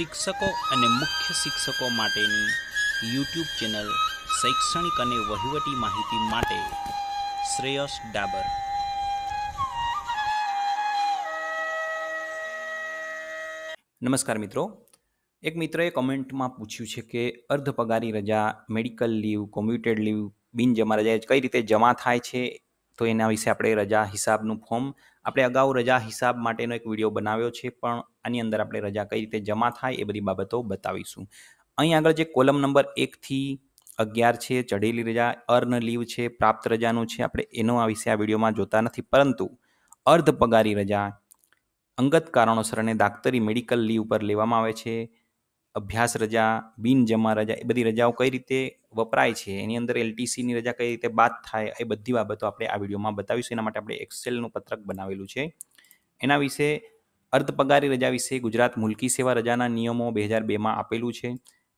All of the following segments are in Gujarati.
શિક્ષકો અને મુખ્ય શિક્ષકો માટેની યુટ્યુબ ચેનલ શૈક્ષણિક અને વહીવટી માહિતી માટે શ્રેયસ ડાબર નમસ્કાર મિત્રો એક મિત્રએ કમેન્ટમાં પૂછ્યું છે કે અર્ધ પગારી રજા મેડિકલ લીવ કોમ્યુટેડ લીવ બિનજમા રજા કઈ રીતે જમા થાય છે તો એના વિશે આપણે રજા હિસાબનું ફોર્મ આપણે અગાઉ રજા હિસાબ માટેનો એક વિડીયો બનાવ્યો છે પણ આની અંદર આપણે રજા કઈ રીતે જમા થાય એ બધી બાબતો બતાવીશું અહીં આગળ જે કોલમ નંબર એકથી અગિયાર છે ચઢેલી રજા અર્ન લીવ છે પ્રાપ્ત રજાનું છે આપણે એનો આ વિશે આ વિડીયોમાં જોતા નથી પરંતુ અર્ધ પગારી રજા અંગત કારણોસર અને દાક્તરી મેડિકલ લીવ પર લેવામાં આવે છે અભ્યાસ રજા બિન જમા રજા એ બધી રજાઓ કઈ રીતે વપરાય છે એની અંદર એલટીસીની રજા કઈ રીતે બાદ થાય એ બધી બાબતો આપણે આ વિડીયોમાં બતાવીશું એના માટે આપણે એક્સેલનું પત્રક બનાવેલું છે એના વિશે અર્ધપગારી રજા વિશે ગુજરાત મુલકી સેવા રજાના નિયમો બે હજાર બેમાં આપેલું છે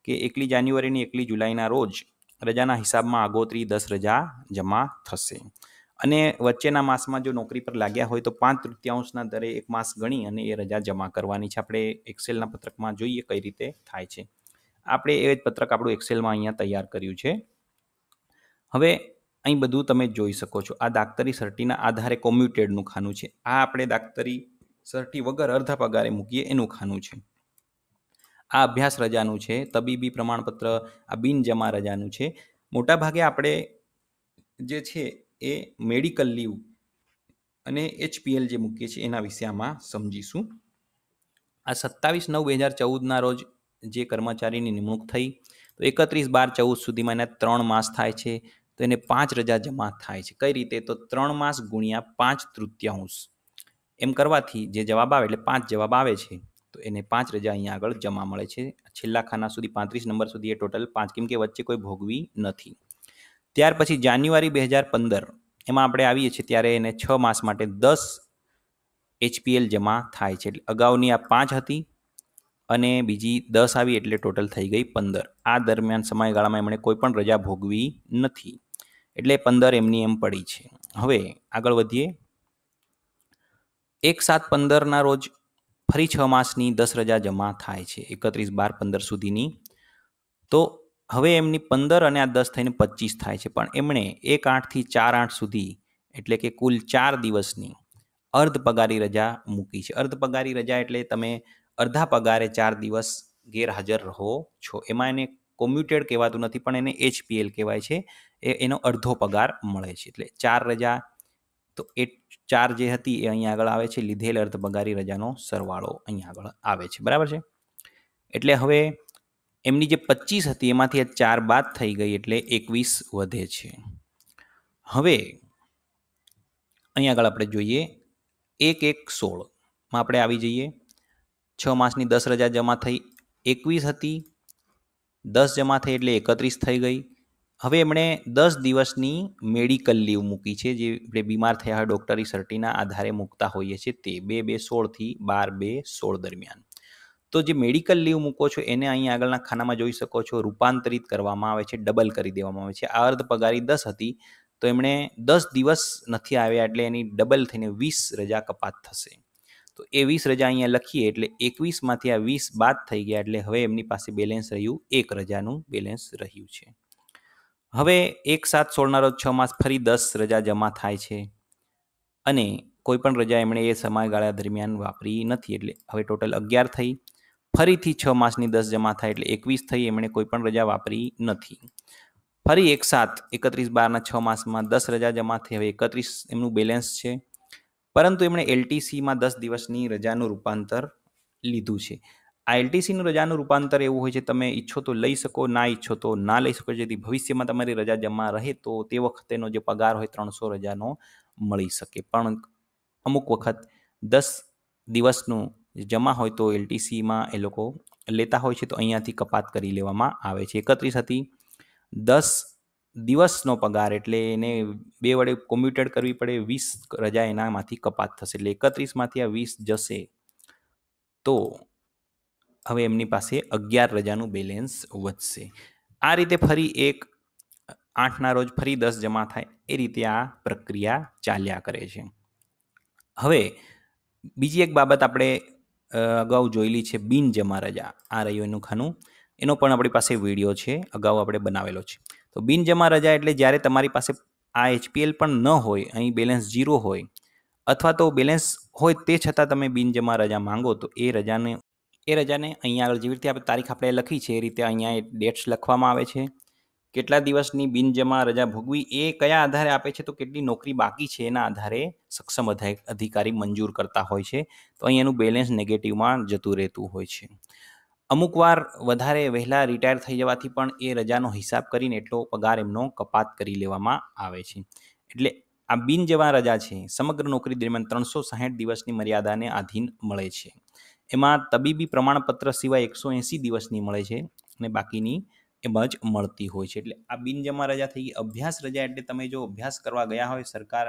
કે એકલી જાન્યુઆરીની એકલી જુલાઈના રોજ રજાના હિસાબમાં આગોતરી દસ રજા જમા થશે અને વચ્ચેના માસમાં જો નોકરી પર લાગ્યા હોય તો પાંચ તૃતીયાંશના દરે એક માસ ગણી અને એ રજા જમા કરવાની છે આપણે એક્સેલના પત્રકમાં જોઈએ કઈ રીતે થાય છે આપણે એ જ પત્રક આપણું એક્સેલમાં અહીંયા તૈયાર કર્યું છે હવે અહીં બધું તમે જોઈ શકો છો આ દાખતરી સર્ટીના આધારે કોમ્યુટેડનું ખાનું છે આ આપણે દાક્તરી સર્ટી વગર અર્ધા પગારે મૂકીએ એનું ખાનું છે આ અભ્યાસ રજાનું છે તબીબી પ્રમાણપત્ર આ બિન જમા રજાનું છે મોટાભાગે આપણે જે છે એ મેડિકલ લીવ અને એચપીએલ જે મૂકીએ છીએ એના વિશે આમાં સમજીશું આ સત્તાવીસ નવ બે હજાર ચૌદના રોજ જે કર્મચારીની નિમણૂક થઈ તો એકત્રીસ બાર ચૌદ સુધીમાં એના ત્રણ માસ થાય છે તો એને પાંચ રજા જમા થાય છે કઈ રીતે તો ત્રણ માસ ગુણ્યા પાંચ તૃતીયાંશ એમ કરવાથી જે જવાબ આવે એટલે પાંચ જવાબ આવે છે તો એને પાંચ રજા અહીંયા આગળ જમા મળે છે છેલ્લા ખાના સુધી પાંત્રીસ નંબર સુધી એ ટોટલ પાંચ કેમ કે વચ્ચે કોઈ ભોગવી નથી ત્યાર પછી જાન્યુઆરી બે હજાર પંદર એમાં આપણે આવીએ છીએ ત્યારે એને છ માસ માટે દસ એચપીએલ જમા થાય છે એટલે અગાઉની આ પાંચ હતી અને બીજી દસ આવી એટલે ટોટલ થઈ ગઈ પંદર આ દરમિયાન સમયગાળામાં એમણે કોઈ પણ રજા ભોગવી નથી એટલે પંદર એમની એમ પડી છે હવે આગળ વધીએ એક સાત પંદરના રોજ ફરી છ માસની દસ રજા જમા થાય છે એકત્રીસ બાર પંદર સુધીની તો હવે એમની પંદર અને આ દસ થઈને પચીસ થાય છે પણ એમણે એક આઠથી ચાર આઠ સુધી એટલે કે કુલ ચાર દિવસની અર્ધ પગારી રજા મૂકી છે અર્ધ પગારી રજા એટલે તમે અડધા પગારે ચાર દિવસ ગેરહાજર રહો છો એમાં એને કોમ્યુટેડ કહેવાતું નથી પણ એને એચપીએલ કહેવાય છે એ એનો અડધો પગાર મળે છે એટલે ચાર રજા તો એ ચાર જે હતી એ અહીંયા આગળ આવે છે લીધેલ અર્ધ પગારી રજાનો સરવાળો અહીંયા આગળ આવે છે બરાબર છે એટલે હવે એમની જે પચીસ હતી એમાંથી આ ચાર બાદ થઈ ગઈ એટલે એકવીસ વધે છે હવે અહીંયા આગળ આપણે જોઈએ એક એક સોળમાં આપણે આવી જઈએ છ માસની દસ રજા જમા થઈ એકવીસ હતી દસ જમા થઈ એટલે એકત્રીસ થઈ ગઈ હવે એમણે દસ દિવસની મેડિકલ લીવ મૂકી છે જે આપણે બીમાર થયા ડૉક્ટરી સર્ટીના આધારે મૂકતા હોઈએ છીએ તે બે બે સોળથી બાર બે સોળ દરમિયાન તો જે મેડિકલ લીવ મૂકો છો એને અહીં આગળના ખાનામાં જોઈ શકો છો રૂપાંતરિત કરવામાં આવે છે ડબલ કરી દેવામાં આવે છે આ અર્ધ પગારી દસ હતી તો એમણે દસ દિવસ નથી આવ્યા એટલે એની ડબલ થઈને વીસ રજા કપાત થશે તો એ વીસ રજા અહીંયા લખીએ એટલે એકવીસમાંથી આ વીસ બાદ થઈ ગયા એટલે હવે એમની પાસે બેલેન્સ રહ્યું એક રજાનું બેલેન્સ રહ્યું છે હવે એક સાત સોળના છ માસ ફરી દસ રજા જમા થાય છે અને કોઈપણ રજા એમણે એ સમયગાળા દરમિયાન વાપરી નથી એટલે હવે ટોટલ અગિયાર થઈ ફરીથી છ માસની દસ જમા થાય એટલે એકવીસ થઈ એમણે કોઈ પણ રજા વાપરી નથી ફરી એક સાત એકત્રીસ બારના છ માસમાં દસ રજા જમા થઈ હવે એકત્રીસ એમનું બેલેન્સ છે પરંતુ એમણે એલટીસીમાં દસ દિવસની રજાનું રૂપાંતર લીધું છે આ એલટીસીનું રજાનું રૂપાંતર એવું હોય છે તમે ઈચ્છો તો લઈ શકો ના ઈચ્છો તો ના લઈ શકો જેથી ભવિષ્યમાં તમારી રજા જમા રહે તો તે વખતેનો જે પગાર હોય ત્રણસો રજાનો મળી શકે પણ અમુક વખત દસ દિવસનું જમા હોય તો એલટીસીમાં એ લોકો લેતા હોય છે તો અહીંયાથી કપાત કરી લેવામાં આવે છે એકત્રીસ હતી દસ દિવસનો પગાર એટલે એને બે વડે કોમ્પ્યુટર કરવી પડે વીસ રજા એનામાંથી કપાત થશે એટલે એકત્રીસમાંથી આ વીસ જશે તો હવે એમની પાસે અગિયાર રજાનું બેલેન્સ વધશે આ રીતે ફરી એક આઠના રોજ ફરી દસ જમા થાય એ રીતે આ પ્રક્રિયા ચાલ્યા કરે છે હવે બીજી એક બાબત આપણે અગાઉ જોયેલી છે બિન જમા રજા આ રહ્યું એનું ખાનું એનો પણ આપણી પાસે વિડીયો છે અગાઉ આપણે બનાવેલો છે તો બિનજમા રજા એટલે જ્યારે તમારી પાસે આ એચપીએલ પણ ન હોય અહીં બેલેન્સ ઝીરો હોય અથવા તો બેલેન્સ હોય તે છતાં તમે બિનજમા રજા માંગો તો એ રજાને એ રજાને અહીંયા આગળ જેવી રીતે આપણે તારીખ આપણે લખી છે એ રીતે અહીંયા એ ડેટ્સ લખવામાં આવે છે કેટલા દિવસની બિનજમા રજા ભોગવી એ કયા આધારે આપે છે તો કેટલી નોકરી બાકી છે એના આધારે સક્ષમ અધિકારી મંજૂર કરતા હોય છે તો અહીં એનું બેલેન્સ નેગેટિવમાં જતું રહેતું હોય છે અમુક વાર વધારે વહેલા રિટાયર થઈ જવાથી પણ એ રજાનો હિસાબ કરીને એટલો પગાર એમનો કપાત કરી લેવામાં આવે છે એટલે આ બિન જવા રજા છે સમગ્ર નોકરી દરમિયાન ત્રણસો સાહીઠ દિવસની મર્યાદાને આધીન મળે છે એમાં તબીબી પ્રમાણપત્ર સિવાય એકસો એંસી દિવસની મળે છે અને બાકીની એમ જ મળતી હોય છે એટલે આ બિનજમા રજા થઈ ગઈ અભ્યાસ રજા એટલે તમે જો અભ્યાસ કરવા ગયા હોય સરકાર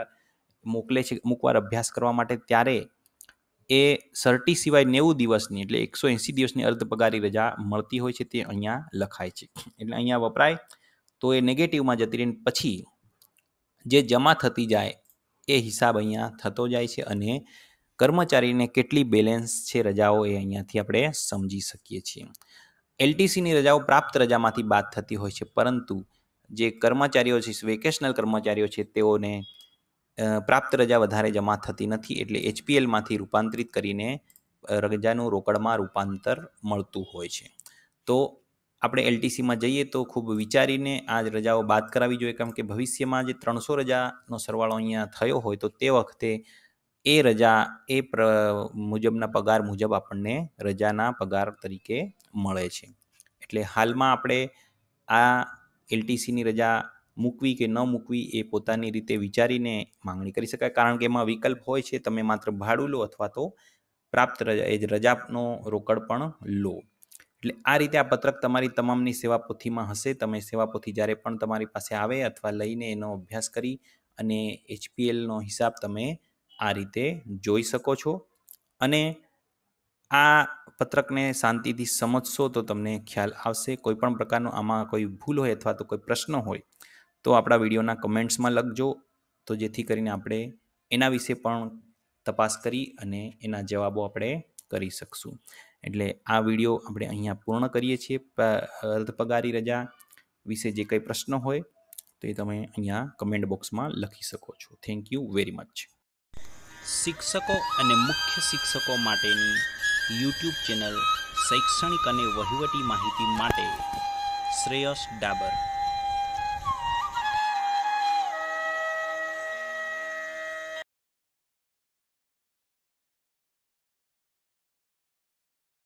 મોકલે છે અમુક વાર અભ્યાસ કરવા માટે ત્યારે એ સર્ટી સિવાય નેવું દિવસની એટલે એકસો એંસી દિવસની અર્ધ રજા મળતી હોય છે તે અહીંયા લખાય છે એટલે અહીંયા વપરાય તો એ નેગેટિવમાં જતી રહીને પછી જે જમા થતી જાય એ હિસાબ અહીંયા થતો જાય છે અને કર્મચારીને કેટલી બેલેન્સ છે રજાઓ એ અહીંયાથી આપણે સમજી શકીએ છીએ એલટીસીની રજાઓ પ્રાપ્ત રજામાંથી બાદ થતી હોય છે પરંતુ જે કર્મચારીઓ છે વેકેશનલ કર્મચારીઓ છે તેઓને પ્રાપ્ત રજા વધારે જમા થતી નથી એટલે એચપીએલમાંથી રૂપાંતરિત કરીને રજાનું રોકડમાં રૂપાંતર મળતું હોય છે તો આપણે એલટીસીમાં જઈએ તો ખૂબ વિચારીને આ જ રજાઓ બાદ કરાવી જોઈએ કારણ કે ભવિષ્યમાં જે ત્રણસો રજાનો સરવાળો અહીંયા થયો હોય તો તે વખતે એ રજા એ પ્ર મુજબના પગાર મુજબ આપણને રજાના પગાર તરીકે મળે છે એટલે હાલમાં આપણે આ એલટીસીની રજા મૂકવી કે ન મૂકવી એ પોતાની રીતે વિચારીને માંગણી કરી શકાય કારણ કે એમાં વિકલ્પ હોય છે તમે માત્ર ભાડું લો અથવા તો પ્રાપ્ત રજા એ જ રજાનો રોકડ પણ લો એટલે આ રીતે આ પત્રક તમારી તમામની સેવા પોથીમાં હશે તમે સેવા પોથી જ્યારે પણ તમારી પાસે આવે અથવા લઈને એનો અભ્યાસ કરી અને એચપીએલનો હિસાબ તમે આ રીતે જોઈ શકો છો અને આ પત્રકને શાંતિથી સમજશો તો તમને ખ્યાલ આવશે કોઈ પણ પ્રકારનો આમાં કોઈ ભૂલ હોય અથવા તો કોઈ પ્રશ્ન હોય તો આપણા વિડીયોના કમેન્ટ્સમાં લખજો તો જેથી કરીને આપણે એના વિશે પણ તપાસ કરી અને એના જવાબો આપણે કરી શકશું એટલે આ વિડીયો આપણે અહીંયા પૂર્ણ કરીએ છીએ અર્ધપગારી રજા વિશે જે કંઈ પ્રશ્ન હોય તો એ તમે અહીંયા કમેન્ટ બોક્સમાં લખી શકો છો થેન્ક યુ વેરી મચ શિક્ષકો અને મુખ્ય શિક્ષકો માટેની યુટ્યુબ ચેનલ શૈક્ષણિક અને વહીવટી માહિતી માટે શ્રેયસ ડાબર